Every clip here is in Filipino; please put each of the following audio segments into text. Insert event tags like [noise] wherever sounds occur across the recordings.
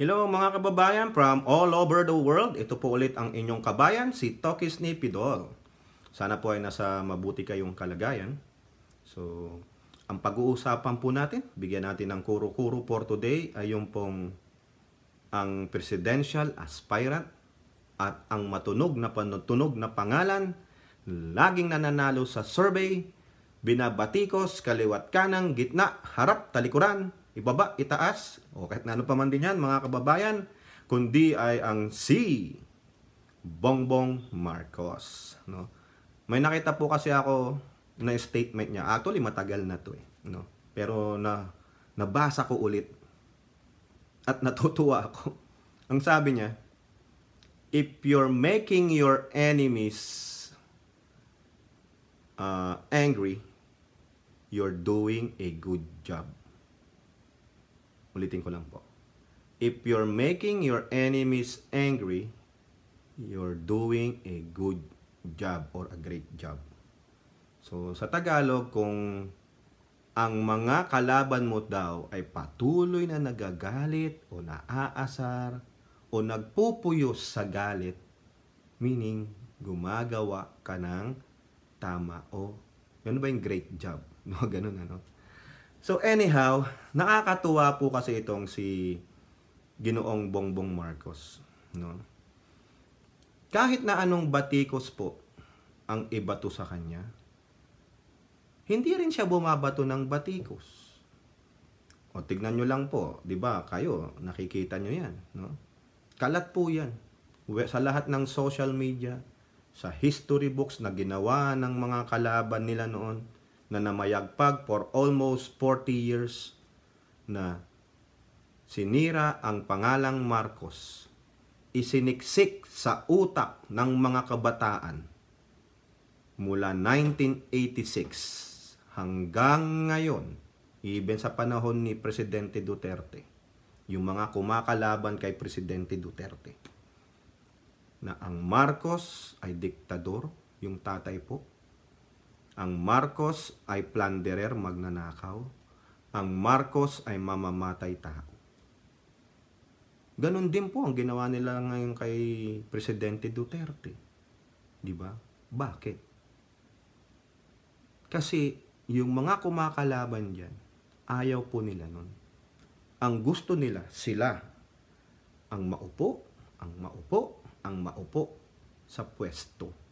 Hello mga kababayan from all over the world. Ito po ulit ang inyong kabayan, si Tokis ni Pidol. Sana po ay nasa mabuti kayong kalagayan. So, ang pag-uusapan po natin, bigyan natin ng kuro-kuro for today ay yung pong ang presidential aspirant at ang matunog na panutunog na pangalan laging nananalo sa survey, binabatikos, kaliwat kanang, gitna, harap, talikuran, ibaba, itaas, o kahit na ano pa man din yan, mga kababayan, kundi ay ang si Bongbong Marcos. No? May nakita po kasi ako na statement niya. Actually, matagal na to eh. No? Pero na, nabasa ko ulit at [laughs] natutuwa ako. Ang sabi niya, if you're making your enemies uh, angry, you're doing a good job. Ulitin ko lang po. If you're making your enemies angry, you're doing a good job or a great job. So, sa Tagalog, kung ang mga kalaban mo daw ay patuloy na nagagalit o naaasar o nagpupuyos sa galit, meaning gumagawa ka ng tama o yun ano ba yung great job? No, [laughs] ganun ano. So anyhow, nakakatuwa po kasi itong si Ginoong Bongbong Marcos, no? Kahit na anong batikos po ang ibato sa kanya, hindi rin siya bumabato ng batikos. O tignan nyo lang po, 'di ba? Kayo nakikita nyo 'yan, no? Kalat po 'yan sa lahat ng social media, sa history books na ginawa ng mga kalaban nila noon na namayagpag for almost 40 years na sinira ang pangalang Marcos. Isiniksik sa utak ng mga kabataan mula 1986 hanggang ngayon, even sa panahon ni Presidente Duterte, yung mga kumakalaban kay Presidente Duterte na ang Marcos ay diktador, yung tatay po, ang Marcos ay planderer magnanakaw. Ang Marcos ay mamamatay tao. Ganon din po ang ginawa nila ngayon kay Presidente Duterte. Di ba? Bakit? Kasi yung mga kumakalaban diyan, ayaw po nila nun. Ang gusto nila, sila ang maupo, ang maupo, ang maupo sa pwesto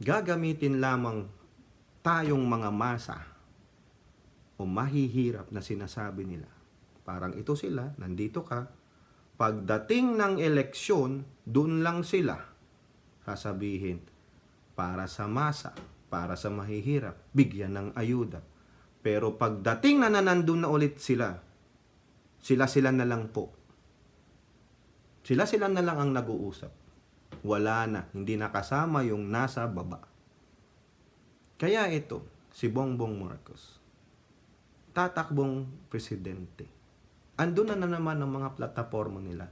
gagamitin lamang tayong mga masa o mahihirap na sinasabi nila. Parang ito sila, nandito ka. Pagdating ng eleksyon, dun lang sila sasabihin para sa masa, para sa mahihirap, bigyan ng ayuda. Pero pagdating na nanandun na ulit sila, sila-sila na lang po. Sila-sila na lang ang nag-uusap wala na, hindi nakasama yung nasa baba. Kaya ito, si Bongbong Marcos, tatakbong presidente. Andun na, na naman ang mga plataforma nila.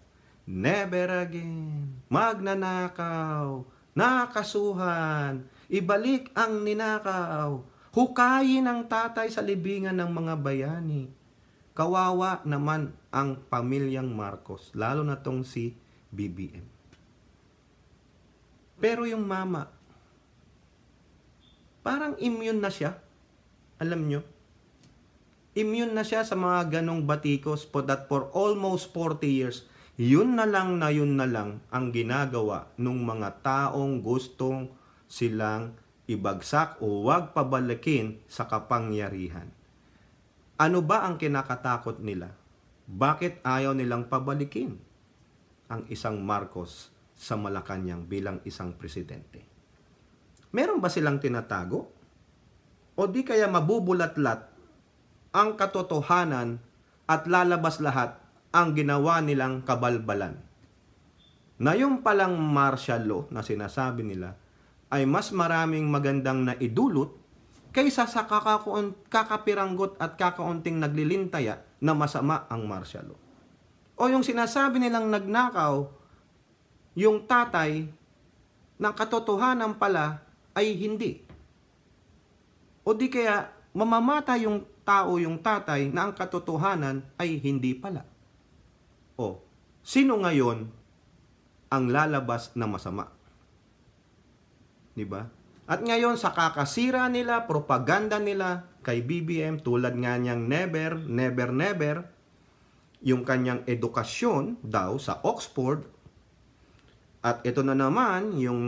Never again, magnanakaw, nakasuhan, ibalik ang ninakaw, hukayin ang tatay sa libingan ng mga bayani. Kawawa naman ang pamilyang Marcos, lalo na tong si BBM. Pero yung mama, parang immune na siya. Alam nyo? Immune na siya sa mga ganong batikos po that for almost 40 years, yun na lang na yun na lang ang ginagawa ng mga taong gustong silang ibagsak o huwag pabalikin sa kapangyarihan. Ano ba ang kinakatakot nila? Bakit ayaw nilang pabalikin ang isang Marcos sa Malacanang bilang isang presidente. Meron ba silang tinatago? O di kaya mabubulatlat ang katotohanan at lalabas lahat ang ginawa nilang kabalbalan? Na yung palang martial law na sinasabi nila ay mas maraming magandang na idulot kaysa sa kakapiranggot at kakaunting naglilintaya na masama ang martial law. O yung sinasabi nilang nagnakaw yung tatay ng katotohanan pala ay hindi. O di kaya mamamata yung tao yung tatay na ang katotohanan ay hindi pala. O, sino ngayon ang lalabas na masama? 'Di ba? At ngayon sa kakasira nila, propaganda nila kay BBM tulad nga niyang never, never, never, yung kanyang edukasyon daw sa Oxford at ito na naman yung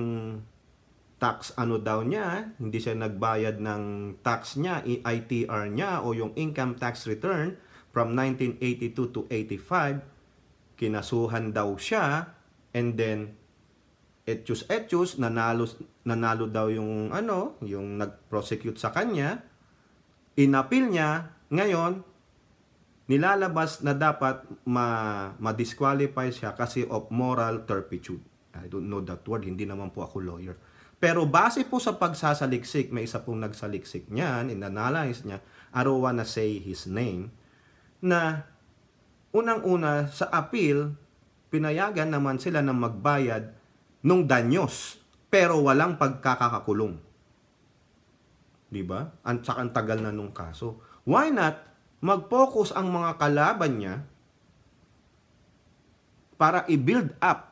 tax ano daw niya, hindi siya nagbayad ng tax niya, ITR niya o yung income tax return from 1982 to 85. Kinasuhan daw siya and then etyus etyus nanalo nanalo daw yung ano, yung nag-prosecute sa kanya. Inapil niya ngayon nilalabas na dapat ma ma-disqualify siya kasi of moral turpitude. I don't know that word, hindi naman po ako lawyer. Pero base po sa pagsasaliksik, may isa pong nagsaliksik niyan, in-analyze niya, I don't wanna say his name, na unang-una sa appeal, pinayagan naman sila ng magbayad nung danyos, pero walang pagkakakakulong. Diba? Ang sakang tagal na nung kaso. Why not mag-focus ang mga kalaban niya para i-build up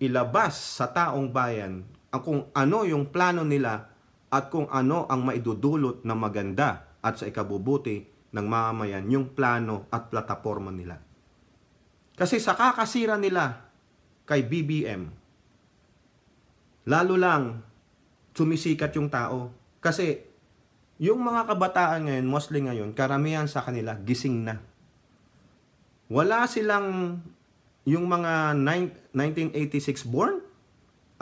ilabas sa taong bayan ang kung ano yung plano nila at kung ano ang maidudulot na maganda at sa ikabubuti ng mamayan yung plano at plataforma nila. Kasi sa kakasira nila kay BBM, lalo lang sumisikat yung tao. Kasi yung mga kabataan ngayon, mostly ngayon, karamihan sa kanila gising na. Wala silang yung mga nine, 1986 born,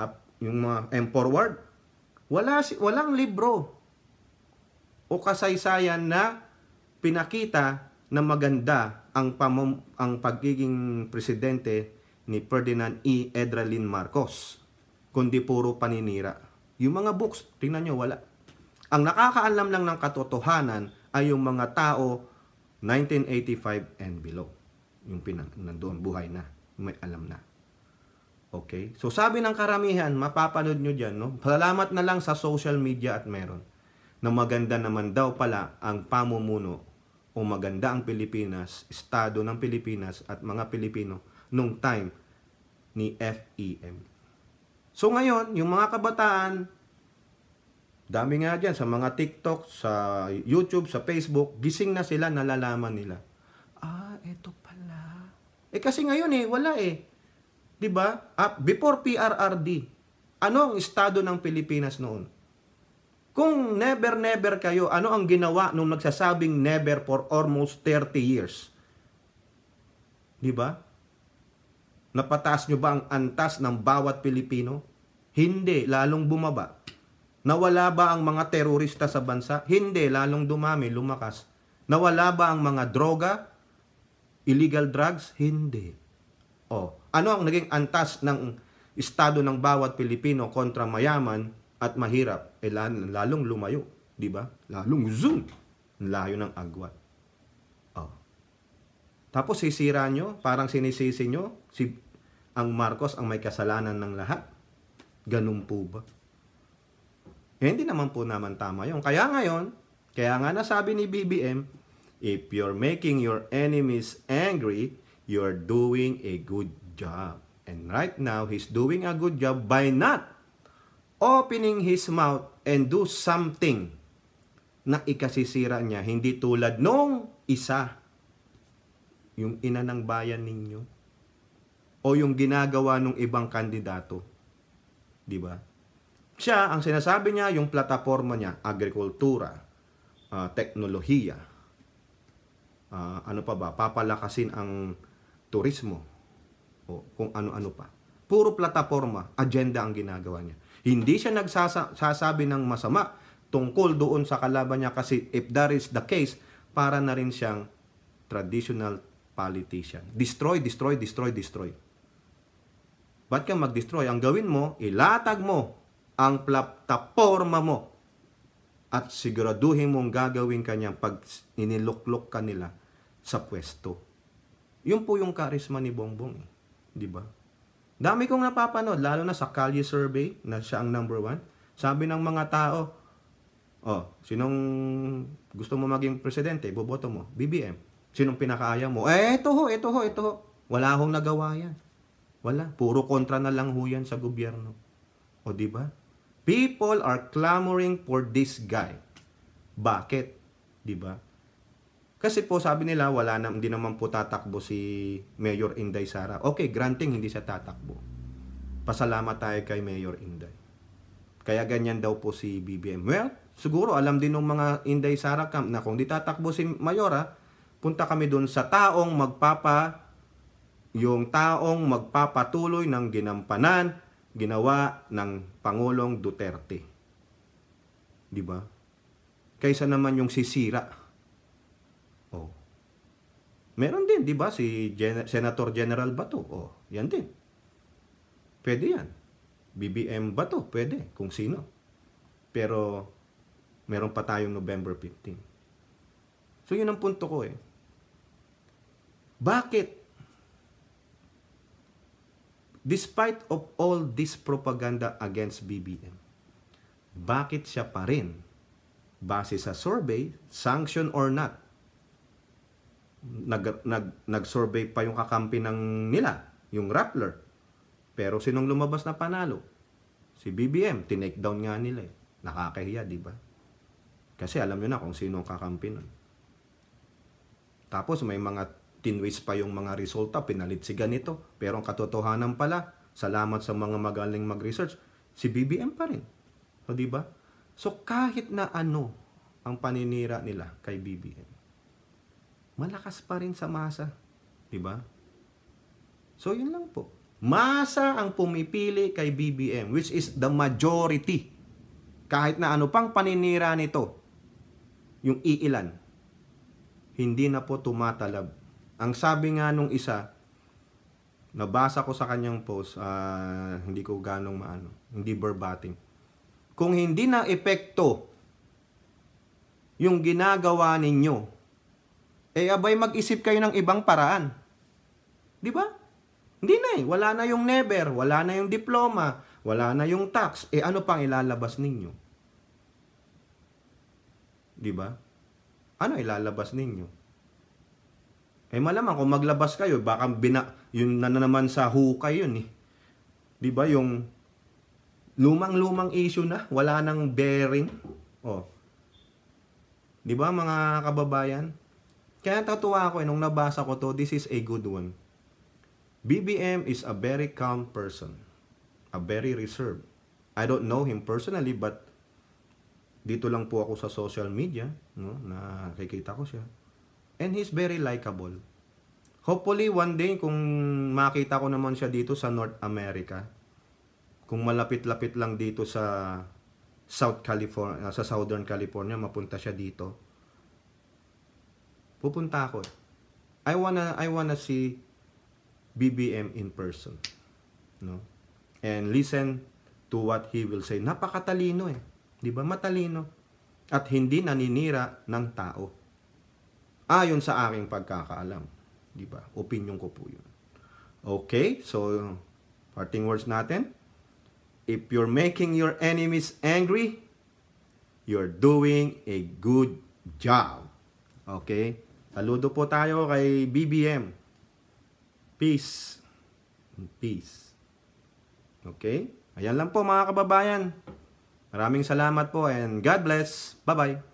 up yung mga M forward, wala si walang libro o kasaysayan na pinakita na maganda ang pamam, ang pagiging presidente ni Ferdinand E. Edralin Marcos kundi puro paninira. Yung mga books, tingnan nyo, wala. Ang nakakaalam lang ng katotohanan ay yung mga tao 1985 and below. Yung pinang, nandoon buhay na, may alam na. Okay? So sabi ng karamihan, mapapanood nyo dyan, no? Salamat na lang sa social media at meron. Na maganda naman daw pala ang pamumuno o maganda ang Pilipinas, estado ng Pilipinas at mga Pilipino nung time ni FEM. So ngayon, yung mga kabataan, dami nga dyan sa mga TikTok, sa YouTube, sa Facebook, gising na sila, nalalaman nila. Ah, eto pala. Eh kasi ngayon eh, wala eh diba? ba? Ah, Up before PRRD. Ano ang estado ng Pilipinas noon? Kung never never kayo, ano ang ginawa nung nagsasabing never for almost 30 years? 'Di ba? Napataas nyo ba ang antas ng bawat Pilipino? Hindi, lalong bumaba. Nawala ba ang mga terorista sa bansa? Hindi, lalong dumami, lumakas. Nawala ba ang mga droga? Illegal drugs? Hindi. Oh, ano ang naging antas ng estado ng bawat Pilipino kontra mayaman at mahirap? Eh, lalong lumayo, di ba? Lalong zoom. Layo ng agwat. Oh. Tapos sisira nyo, parang sinisisi nyo, si, ang Marcos ang may kasalanan ng lahat. Ganun po ba? Eh, hindi naman po naman tama yon. Kaya ngayon, kaya nga nasabi ni BBM, if you're making your enemies angry, you're doing a good job. And right now, he's doing a good job by not opening his mouth and do something na ikasisira niya. Hindi tulad nung isa, yung ina ng bayan ninyo, o yung ginagawa ng ibang kandidato. Di ba? Siya, ang sinasabi niya, yung plataforma niya, agrikultura, uh, teknolohiya, uh, ano pa ba, papalakasin ang turismo, o kung ano-ano pa. Puro plataforma, agenda ang ginagawa niya. Hindi siya nagsasabi ng masama tungkol doon sa kalaban niya kasi if that is the case, para na rin siyang traditional politician. Destroy, destroy, destroy, destroy. Ba't kang mag-destroy? Ang gawin mo, ilatag mo ang plataforma mo at siguraduhin mong gagawin kanyang pag iniluklok kanila sa pwesto. Yun po yung karisma ni Bongbong. Eh. Di ba? Dami kong napapanood, lalo na sa Calye Survey, na siya ang number one. Sabi ng mga tao, oh, sinong gusto mo maging presidente, boboto mo, BBM. Sinong pinakaaya mo? Eh, ito ho, ito ho, ito ho. Wala hong nagawa yan. Wala. Puro kontra na lang ho yan sa gobyerno. O di ba? People are clamoring for this guy. Bakit? Di ba? Kasi po sabi nila wala na, hindi naman po tatakbo si Mayor Inday Sara. Okay, granting hindi siya tatakbo. Pasalamat tayo kay Mayor Inday. Kaya ganyan daw po si BBM. Well, siguro alam din ng mga Inday Sara camp na kung di tatakbo si Mayora, punta kami doon sa taong magpapa yung taong magpapatuloy ng ginampanan ginawa ng Pangulong Duterte. 'Di ba? Kaysa naman yung sisira Meron din, di ba, si Gen- Senator General Bato. O, oh, yan din. Pwede yan. BBM Bato, pwede, kung sino. Pero, meron pa tayong November 15. So, yun ang punto ko eh. Bakit? Despite of all this propaganda against BBM, bakit siya pa rin, base sa survey, sanction or not, nag, nag, nag-survey pa yung kakampi ng nila, yung Rappler. Pero sinong lumabas na panalo? Si BBM, tinake down nga nila eh. Nakakahiya, di ba? Kasi alam nyo na kung sino ang kakampi nun. Tapos may mga tinwis pa yung mga resulta, pinalit si ganito. Pero ang katotohanan pala, salamat sa mga magaling mag-research, si BBM pa rin. So, di ba? So kahit na ano ang paninira nila kay BBM, malakas pa rin sa masa. Di ba? So, yun lang po. Masa ang pumipili kay BBM, which is the majority. Kahit na ano pang paninira nito, yung iilan, hindi na po tumatalab. Ang sabi nga nung isa, nabasa ko sa kanyang post, uh, hindi ko ganong maano, hindi verbatim. Kung hindi na epekto yung ginagawa ninyo eh abay mag-isip kayo ng ibang paraan. Di ba? Hindi na eh. Wala na yung never, wala na yung diploma, wala na yung tax. Eh ano pang ilalabas ninyo? Di ba? Ano ilalabas ninyo? Eh malamang kung maglabas kayo, baka bina, yun na naman sa hukay yun eh. 'Di ba yung lumang-lumang issue na, wala nang bearing. Oh. 'Di ba mga kababayan? Kaya tatuwa ako eh, nung nabasa ko to, this is a good one. BBM is a very calm person. A very reserved. I don't know him personally, but dito lang po ako sa social media, no, na nakikita ko siya. And he's very likable. Hopefully, one day, kung makita ko naman siya dito sa North America, kung malapit-lapit lang dito sa South California, sa Southern California, mapunta siya dito, Pupunta ako. I wanna I wanna see BBM in person. No? And listen to what he will say. Napakatalino eh. 'Di ba? Matalino at hindi naninira ng tao. Ayon sa aking pagkakaalam, 'di ba? Opinyon ko po 'yun. Okay? So parting words natin. If you're making your enemies angry, you're doing a good job. Okay? Saludo po tayo kay BBM. Peace. Peace. Okay? Ayan lang po mga kababayan. Maraming salamat po and God bless. Bye-bye.